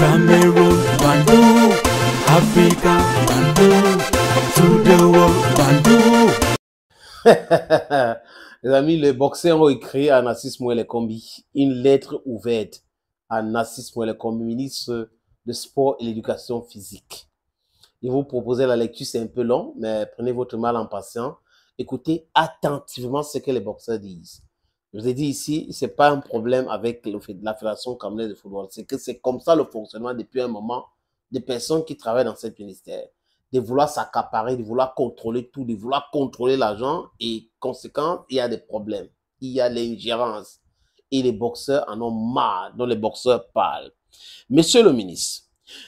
Les amis, les boxeurs ont écrit à Nassis Mouel Kombi une lettre ouverte à Nassis Mouel Kombi, ministre de Sport et l'Éducation physique. Il vous proposent la lecture, c'est un peu long, mais prenez votre mal en patience. Écoutez attentivement ce que les boxeurs disent. Je vous ai dit ici, ce n'est pas un problème avec la Fédération camerounaise de football. C'est que c'est comme ça le fonctionnement depuis un moment des personnes qui travaillent dans ce ministère. De vouloir s'accaparer, de vouloir contrôler tout, de vouloir contrôler l'argent. Et conséquent, il y a des problèmes. Il y a l'ingérence. Et les boxeurs en ont marre, dont les boxeurs parlent. Monsieur le ministre,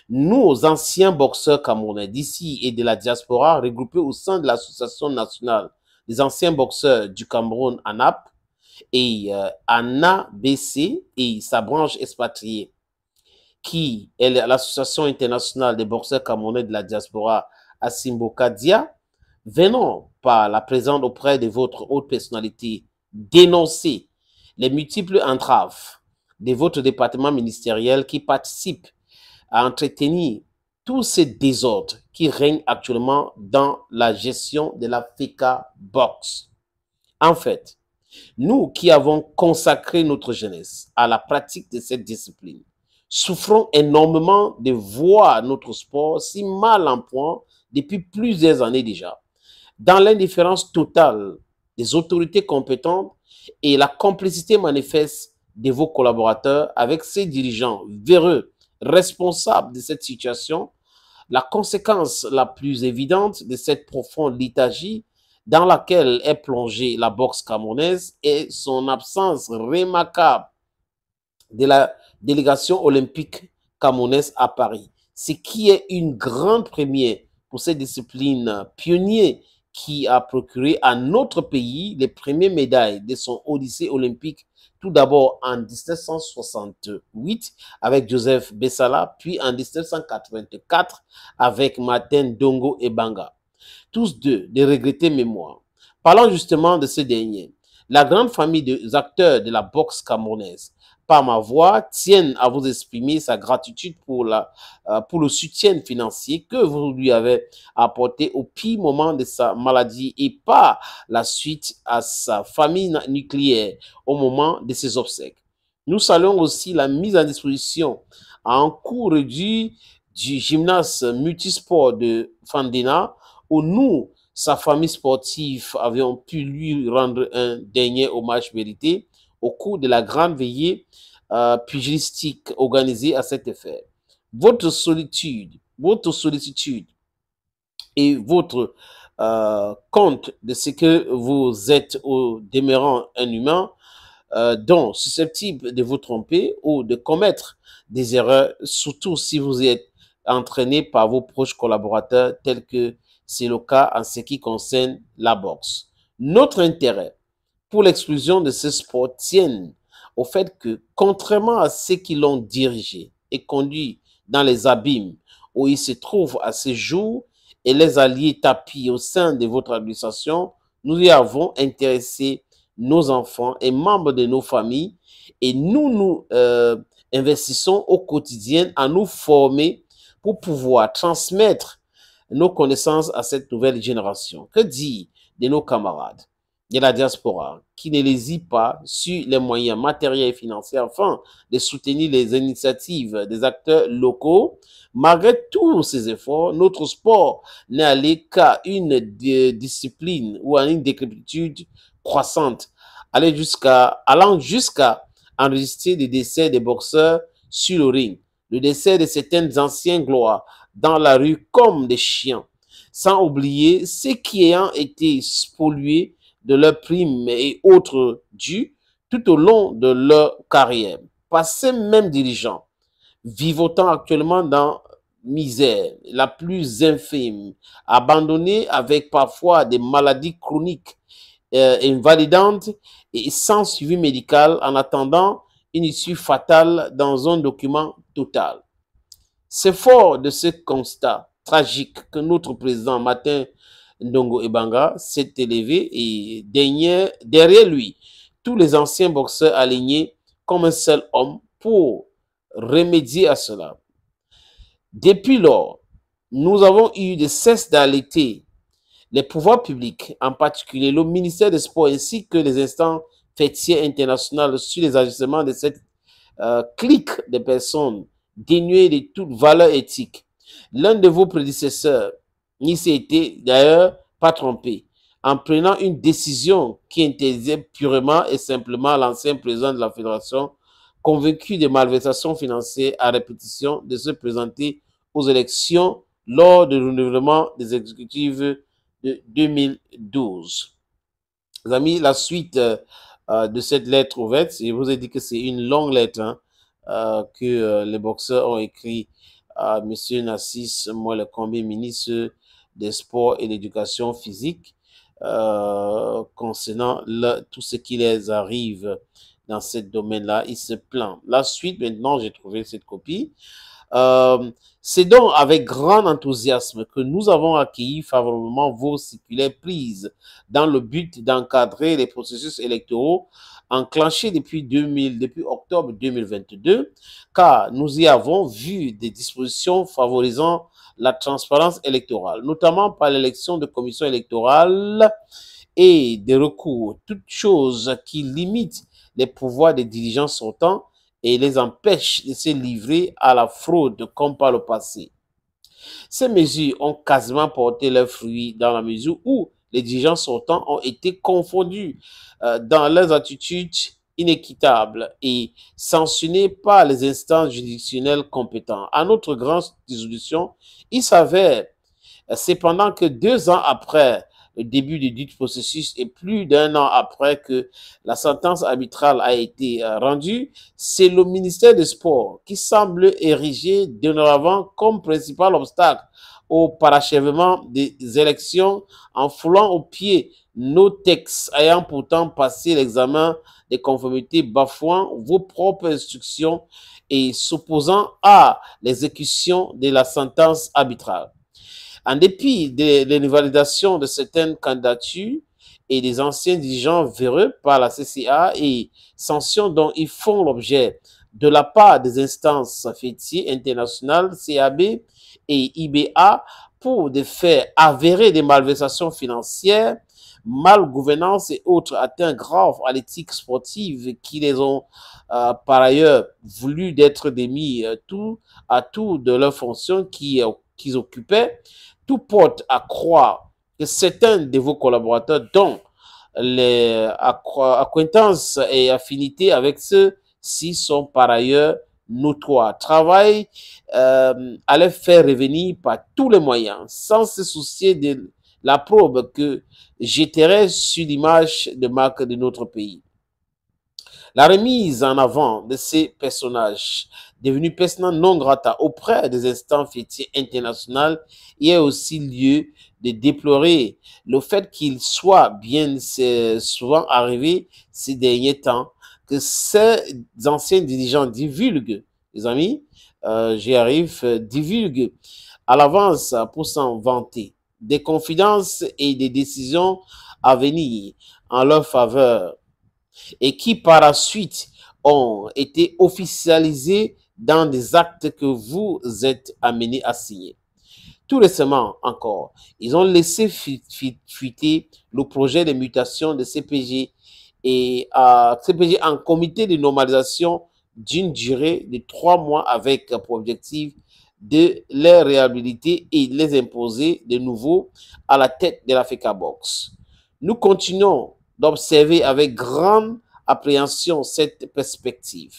nous, aux anciens boxeurs camerounais d'ici et de la diaspora, regroupés au sein de l'Association nationale des anciens boxeurs du Cameroun, Naples, et euh, Anna BC et sa branche expatriée, qui est l'Association internationale des boxeurs camerounais de la diaspora à Simbokadia, venant par la présence auprès de votre haute personnalité dénoncer les multiples entraves de votre département ministériel qui participent à entretenir tous ces désordres qui règnent actuellement dans la gestion de la FECA Box. En fait, nous qui avons consacré notre jeunesse à la pratique de cette discipline, souffrons énormément de voir notre sport si mal en point depuis plusieurs années déjà, dans l'indifférence totale des autorités compétentes et la complicité manifeste de vos collaborateurs avec ces dirigeants véreux responsables de cette situation, la conséquence la plus évidente de cette profonde liturgie dans laquelle est plongée la boxe camonaise et son absence remarquable de la délégation olympique camonaise à Paris, ce qui est une grande première pour cette discipline pionnière qui a procuré à notre pays les premières médailles de son Odyssée olympique, tout d'abord en 1768 avec Joseph Bessala, puis en 1984 avec Martin Dongo et Banga tous deux de regretter mémoire. Parlons justement de ce dernier. La grande famille des acteurs de la boxe camerounaise, par ma voix, tiennent à vous exprimer sa gratitude pour, la, euh, pour le soutien financier que vous lui avez apporté au pire moment de sa maladie et par la suite à sa famille nucléaire au moment de ses obsèques. Nous saluons aussi la mise à disposition en cours réduit du gymnase multisport de Fandina où nous, sa famille sportive, avions pu lui rendre un dernier hommage mérité au cours de la grande veillée euh, pugilistique organisée à cet effet. Votre solitude, votre sollicitude et votre euh, compte de ce que vous êtes au demeurant un humain, euh, dont susceptible de vous tromper ou de commettre des erreurs, surtout si vous êtes entraîné par vos proches collaborateurs tels que c'est le cas en ce qui concerne la boxe. Notre intérêt pour l'exclusion de ce sport tient au fait que, contrairement à ceux qui l'ont dirigé et conduit dans les abîmes où il se trouve à ce jour et les alliés tapis au sein de votre administration, nous y avons intéressé nos enfants et membres de nos familles et nous nous euh, investissons au quotidien à nous former pour pouvoir transmettre nos connaissances à cette nouvelle génération. Que dit de nos camarades de la diaspora qui ne lésit pas sur les moyens matériels et financiers afin de soutenir les initiatives des acteurs locaux. Malgré tous ces efforts, notre sport n'est allé qu'à une discipline ou à une décrépitude croissante, allant jusqu'à enregistrer des décès des boxeurs sur le ring, le décès de certaines anciennes gloires dans la rue comme des chiens, sans oublier ceux qui ayant été spolués de leurs primes et autres dus tout au long de leur carrière, par ces mêmes dirigeants, vivant actuellement dans misère la plus infime, abandonnés avec parfois des maladies chroniques euh, invalidantes et sans suivi médical en attendant une issue fatale dans un document total. C'est fort de ce constat tragique que notre président Martin Ndongo Ebanga s'est élevé et derrière lui, tous les anciens boxeurs alignés comme un seul homme pour remédier à cela. Depuis lors, nous avons eu de cesse d'allaiter les pouvoirs publics, en particulier le ministère des Sports ainsi que les instants fêtiers internationaux sur les ajustements de cette euh, clique de personnes dénué de toute valeur éthique. L'un de vos prédécesseurs n'y été d'ailleurs pas trompé en prenant une décision qui interdisait purement et simplement l'ancien président de la fédération, convaincu des malversations financières à répétition, de se présenter aux élections lors du renouvellement des exécutives de 2012. Les amis, la suite euh, de cette lettre ouverte, je vous ai dit que c'est une longue lettre, hein. Euh, que euh, les boxeurs ont écrit à M. Nassis le premier ministre des Sports et l'Éducation physique, euh, concernant tout ce qui les arrive dans ce domaine-là. Il se plaint. La suite, maintenant, j'ai trouvé cette copie. Euh, c'est donc avec grand enthousiasme que nous avons accueilli favorablement vos circulaires prises dans le but d'encadrer les processus électoraux enclenchés depuis 2000, depuis octobre 2022, car nous y avons vu des dispositions favorisant la transparence électorale, notamment par l'élection de commissions électorales et des recours, toutes choses qui limitent les pouvoirs des dirigeants sortants et les empêche de se livrer à la fraude comme par le passé. Ces mesures ont quasiment porté leurs fruits dans la mesure où les dirigeants sortants ont été confondus euh, dans leurs attitudes inéquitables et sanctionnés par les instances juridictionnelles compétentes. À notre grande dissolution, il s'avère euh, cependant que deux ans après le début du dit processus et plus d'un an après que la sentence arbitrale a été euh, rendue, c'est le ministère des Sports qui semble ériger de avant comme principal obstacle au parachèvement des élections en foulant au pied nos textes ayant pourtant passé l'examen des conformités bafouant vos propres instructions et s'opposant à l'exécution de la sentence arbitrale. En dépit de l'invalidation de certaines candidatures et des anciens dirigeants véreux par la CCA et sanctions dont ils font l'objet de la part des instances fétiers internationales, CAB et IBA, pour des faits avérés des malversations financières, mal gouvernance et autres atteints graves à l'éthique sportive qui les ont euh, par ailleurs voulu d'être démis euh, tout, à tout de leurs fonctions euh, qu'ils occupaient, tout porte à croire que certains de vos collaborateurs, dont les acquaintances et affinités avec ceux-ci sont par ailleurs notoires, travaillent euh, à les faire revenir par tous les moyens, sans se soucier de la probe que j'étais sur l'image de marque de notre pays. La remise en avant de ces personnages devenu personnellement non grata auprès des instances fêtiers internationales, il y a aussi lieu de déplorer le fait qu'il soit bien souvent arrivé ces derniers temps que ces anciens dirigeants divulguent, les amis, euh, j'y arrive, euh, divulguent à l'avance pour s'en vanter des confidences et des décisions à venir en leur faveur et qui par la suite ont été officialisées dans des actes que vous êtes amenés à signer. Tout récemment encore, ils ont laissé fuiter le projet de mutation de CPG et euh, CPG en comité de normalisation d'une durée de trois mois avec pour objectif de les réhabiliter et les imposer de nouveau à la tête de la Box. Nous continuons d'observer avec grande appréhension cette perspective.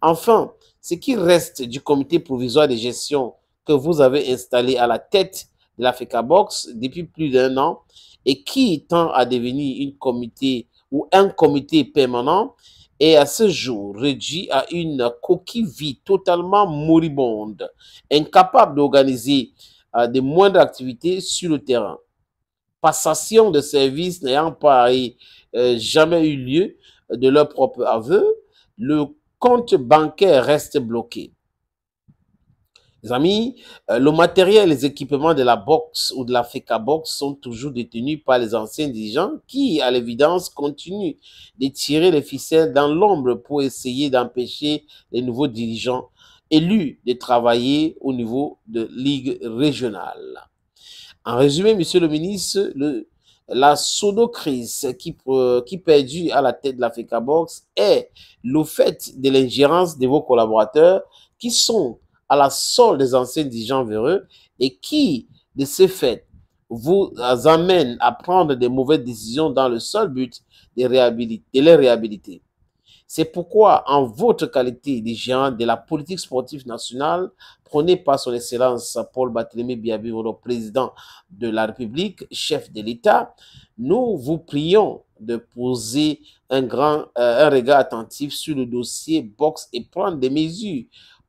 Enfin, ce qui reste du comité provisoire de gestion que vous avez installé à la tête de l'Africa Box depuis plus d'un an et qui tend à devenir un comité ou un comité permanent est à ce jour réduit à une coquille vie totalement moribonde, incapable d'organiser euh, des moindres activités sur le terrain. Passation de services n'ayant pas euh, jamais eu lieu de leur propre aveu, le compte bancaire reste bloqué. Les amis, euh, le matériel et les équipements de la boxe ou de la FECA box sont toujours détenus par les anciens dirigeants qui, à l'évidence, continuent de tirer les ficelles dans l'ombre pour essayer d'empêcher les nouveaux dirigeants élus de travailler au niveau de ligue régionale. En résumé, monsieur le ministre, le la pseudo-crise qui, qui perdue à la tête de l'Africa Box est le fait de l'ingérence de vos collaborateurs qui sont à la solde des anciens dirigeants véreux et qui, de ce fait, vous amènent à prendre des mauvaises décisions dans le seul but de les réhabiliter. C'est pourquoi, en votre qualité de géant de la politique sportive nationale, prenez par son excellence Paul Barthélémy Biabivolo, président de la République, chef de l'État, nous vous prions de poser un, grand, euh, un regard attentif sur le dossier boxe et prendre des mesures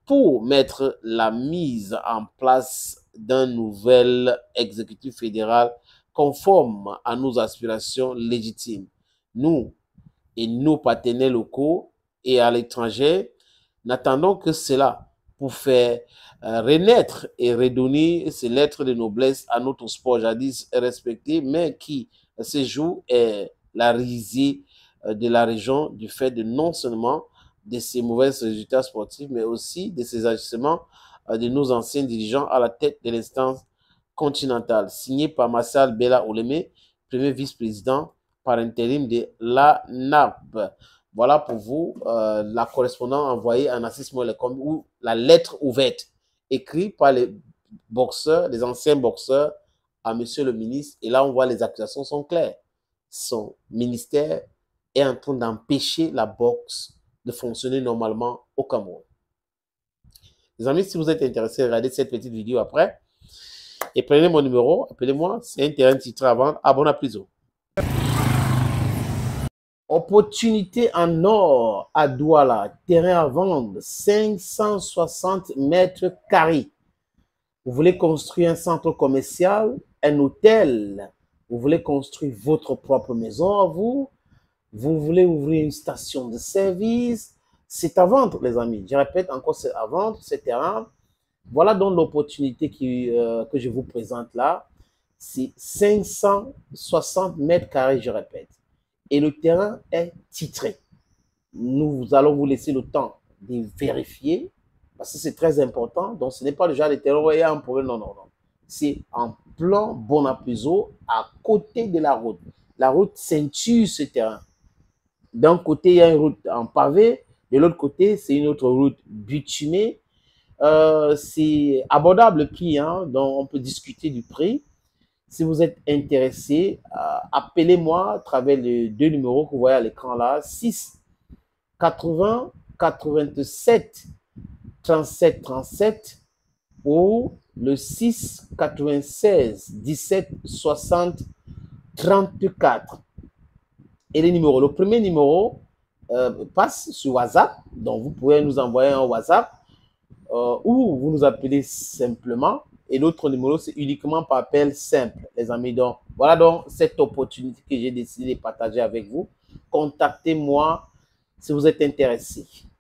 pour mettre la mise en place d'un nouvel exécutif fédéral conforme à nos aspirations légitimes. Nous, et nos partenaires locaux et à l'étranger. N'attendons que cela pour faire euh, renaître et redonner ces lettres de noblesse à notre sport jadis respecté, mais qui, à ce jour, est la risée euh, de la région du fait de non seulement de ses mauvais résultats sportifs, mais aussi de ses ajustements euh, de nos anciens dirigeants à la tête de l'instance continentale. Signé par Massal Bella Oleme, premier vice-président par intérim de la NAP. Voilà pour vous euh, la correspondance envoyée en comme ou la lettre ouverte écrite par les boxeurs, les anciens boxeurs à monsieur le ministre. Et là, on voit les accusations sont claires. Son ministère est en train d'empêcher la boxe de fonctionner normalement au Cameroun. Les amis, si vous êtes intéressés, regardez cette petite vidéo après. Et prenez mon numéro, appelez-moi, c'est un terrain avant à vendre à Bonapriso. Opportunité en or à Douala, terrain à vendre, 560 mètres carrés. Vous voulez construire un centre commercial, un hôtel, vous voulez construire votre propre maison à vous, vous voulez ouvrir une station de service, c'est à vendre, les amis. Je répète encore, c'est à vendre, c'est terrain. Voilà donc l'opportunité euh, que je vous présente là. C'est 560 mètres carrés, je répète et le terrain est titré. Nous allons vous laisser le temps de vérifier parce que c'est très important. Donc, ce n'est pas le genre de terrain où il y a un problème. Non, non, non. C'est en plan Bonapuzo à côté de la route. La route ceinture ce terrain. D'un côté, il y a une route en pavé. De l'autre côté, c'est une autre route bitumée. Euh, c'est abordable le prix. Hein, donc, on peut discuter du prix. Si vous êtes intéressé, euh, appelez-moi à travers les deux numéros que vous voyez à l'écran là, 6 80 87 37 37 ou le 6 96 17 60 34. Et les numéros, le premier numéro euh, passe sur WhatsApp, donc vous pouvez nous envoyer un WhatsApp euh, ou vous nous appelez simplement. Et l'autre numéro, c'est uniquement par appel simple, les amis. Donc, voilà donc cette opportunité que j'ai décidé de partager avec vous. Contactez-moi si vous êtes intéressé.